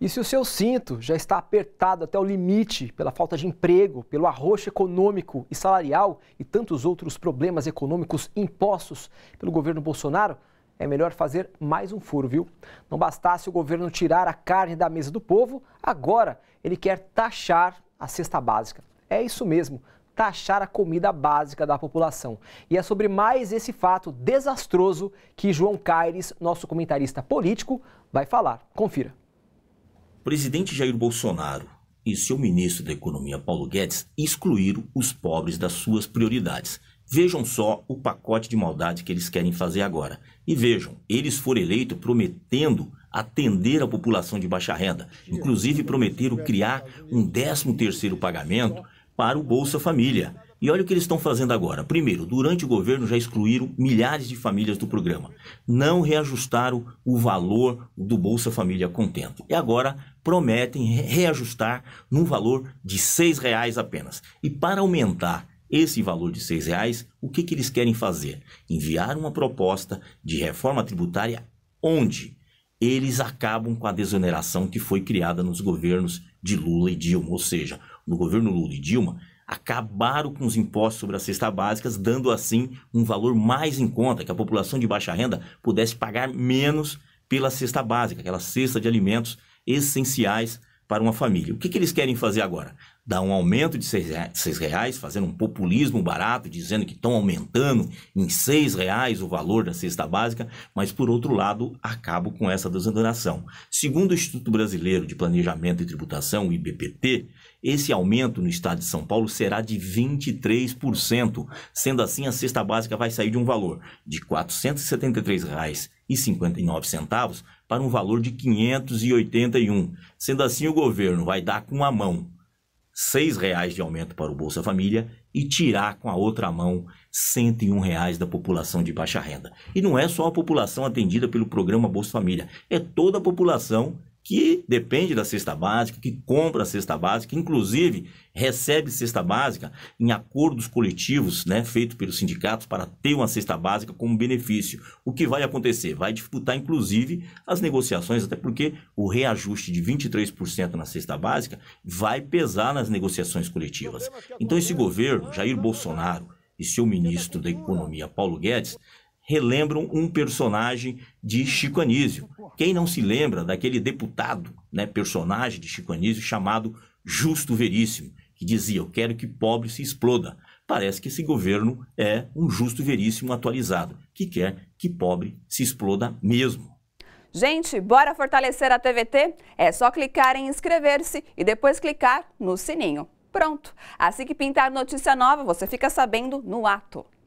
E se o seu cinto já está apertado até o limite pela falta de emprego, pelo arroxo econômico e salarial e tantos outros problemas econômicos impostos pelo governo Bolsonaro, é melhor fazer mais um furo, viu? Não bastasse o governo tirar a carne da mesa do povo, agora ele quer taxar a cesta básica. É isso mesmo, taxar a comida básica da população. E é sobre mais esse fato desastroso que João Caires, nosso comentarista político, vai falar. Confira presidente Jair Bolsonaro e seu ministro da Economia Paulo Guedes excluíram os pobres das suas prioridades. Vejam só o pacote de maldade que eles querem fazer agora. E vejam, eles foram eleitos prometendo atender a população de baixa renda, inclusive prometeram criar um 13 terceiro pagamento para o Bolsa Família. E olha o que eles estão fazendo agora. Primeiro, durante o governo já excluíram milhares de famílias do programa. Não reajustaram o valor do Bolsa Família Contento. E agora prometem reajustar num valor de R$ 6,00 apenas. E para aumentar esse valor de R$ reais, o que, que eles querem fazer? Enviar uma proposta de reforma tributária onde eles acabam com a desoneração que foi criada nos governos de Lula e Dilma. Ou seja, no governo Lula e Dilma, acabaram com os impostos sobre as cestas básicas, dando assim um valor mais em conta, que a população de baixa renda pudesse pagar menos pela cesta básica, aquela cesta de alimentos essenciais para uma família. O que, que eles querem fazer agora? Dar um aumento de seis reais, fazendo um populismo barato, dizendo que estão aumentando em seis reais o valor da cesta básica, mas por outro lado acabo com essa desoneração. Segundo o Instituto Brasileiro de Planejamento e Tributação, o IBPT, esse aumento no estado de São Paulo será de 23%. Sendo assim, a cesta básica vai sair de um valor de R$ 473,00 e centavos para um valor de 581. Sendo assim, o governo vai dar com a mão R$ reais de aumento para o Bolsa Família e tirar com a outra mão R$ reais da população de baixa renda. E não é só a população atendida pelo programa Bolsa Família, é toda a população que depende da cesta básica, que compra a cesta básica, inclusive recebe cesta básica em acordos coletivos, né, feito pelos sindicatos para ter uma cesta básica como benefício. O que vai acontecer? Vai dificultar inclusive as negociações, até porque o reajuste de 23% na cesta básica vai pesar nas negociações coletivas. É então esse governo, Jair Bolsonaro, e seu ministro da Economia, Paulo Guedes, relembram um personagem de Chico Anísio. Quem não se lembra daquele deputado, né, personagem de Chico Anísio chamado Justo Veríssimo, que dizia: Eu quero que pobre se exploda. Parece que esse governo é um justo veríssimo atualizado, que quer que pobre se exploda mesmo. Gente, bora fortalecer a TVT? É só clicar em inscrever-se e depois clicar no sininho. Pronto! Assim que pintar notícia nova, você fica sabendo no ato.